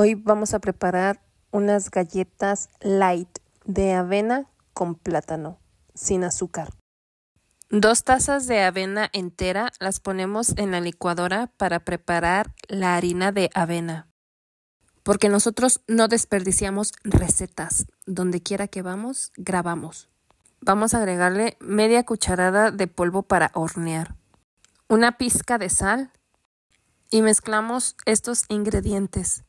Hoy vamos a preparar unas galletas light de avena con plátano, sin azúcar. Dos tazas de avena entera las ponemos en la licuadora para preparar la harina de avena. Porque nosotros no desperdiciamos recetas. Donde quiera que vamos, grabamos. Vamos a agregarle media cucharada de polvo para hornear, una pizca de sal y mezclamos estos ingredientes.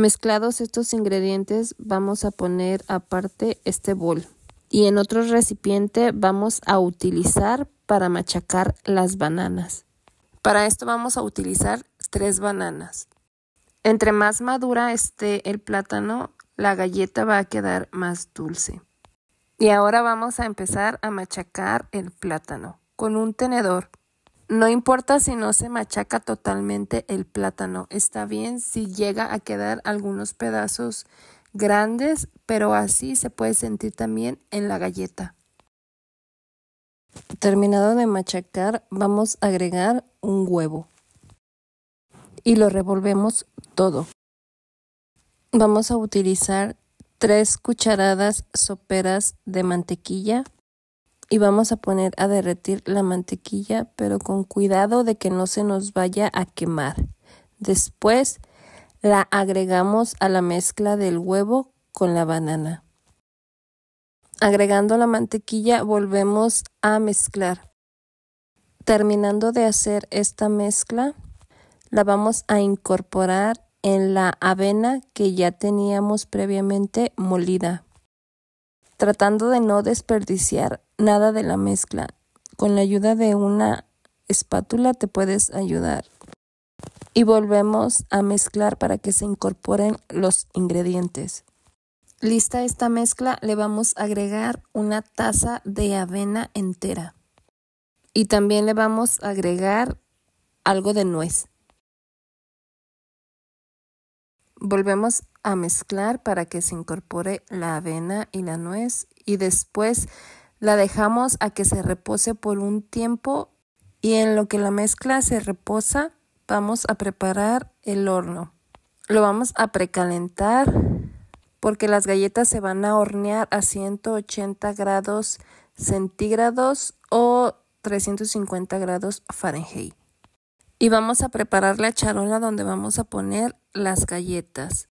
Mezclados estos ingredientes vamos a poner aparte este bol y en otro recipiente vamos a utilizar para machacar las bananas. Para esto vamos a utilizar tres bananas. Entre más madura esté el plátano, la galleta va a quedar más dulce. Y ahora vamos a empezar a machacar el plátano con un tenedor. No importa si no se machaca totalmente el plátano, está bien si llega a quedar algunos pedazos grandes, pero así se puede sentir también en la galleta. Terminado de machacar, vamos a agregar un huevo y lo revolvemos todo. Vamos a utilizar 3 cucharadas soperas de mantequilla y vamos a poner a derretir la mantequilla, pero con cuidado de que no se nos vaya a quemar. Después la agregamos a la mezcla del huevo con la banana. Agregando la mantequilla volvemos a mezclar. Terminando de hacer esta mezcla, la vamos a incorporar en la avena que ya teníamos previamente molida tratando de no desperdiciar nada de la mezcla. Con la ayuda de una espátula te puedes ayudar. Y volvemos a mezclar para que se incorporen los ingredientes. Lista esta mezcla, le vamos a agregar una taza de avena entera. Y también le vamos a agregar algo de nuez. Volvemos a mezclar para que se incorpore la avena y la nuez y después la dejamos a que se repose por un tiempo y en lo que la mezcla se reposa vamos a preparar el horno. Lo vamos a precalentar porque las galletas se van a hornear a 180 grados centígrados o 350 grados Fahrenheit. Y vamos a preparar la charola donde vamos a poner las galletas.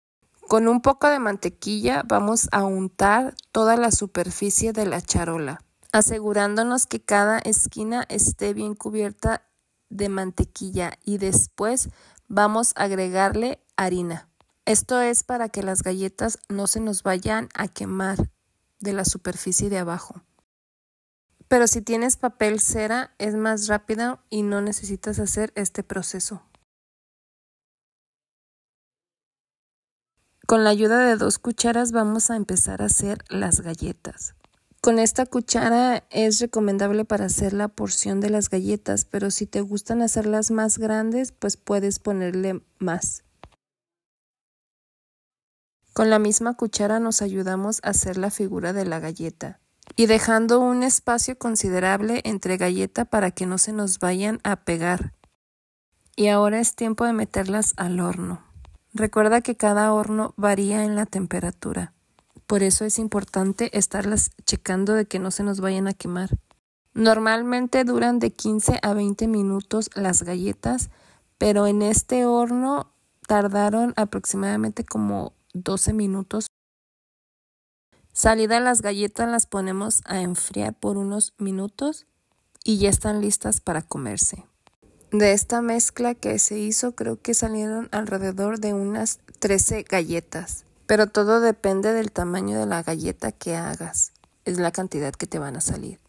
Con un poco de mantequilla vamos a untar toda la superficie de la charola, asegurándonos que cada esquina esté bien cubierta de mantequilla y después vamos a agregarle harina. Esto es para que las galletas no se nos vayan a quemar de la superficie de abajo. Pero si tienes papel cera es más rápido y no necesitas hacer este proceso. con la ayuda de dos cucharas vamos a empezar a hacer las galletas. Con esta cuchara es recomendable para hacer la porción de las galletas, pero si te gustan hacerlas más grandes, pues puedes ponerle más. Con la misma cuchara nos ayudamos a hacer la figura de la galleta y dejando un espacio considerable entre galleta para que no se nos vayan a pegar. Y ahora es tiempo de meterlas al horno. Recuerda que cada horno varía en la temperatura. Por eso es importante estarlas checando de que no se nos vayan a quemar. Normalmente duran de 15 a 20 minutos las galletas, pero en este horno tardaron aproximadamente como 12 minutos. Salida las galletas las ponemos a enfriar por unos minutos y ya están listas para comerse. De esta mezcla que se hizo creo que salieron alrededor de unas 13 galletas, pero todo depende del tamaño de la galleta que hagas, es la cantidad que te van a salir.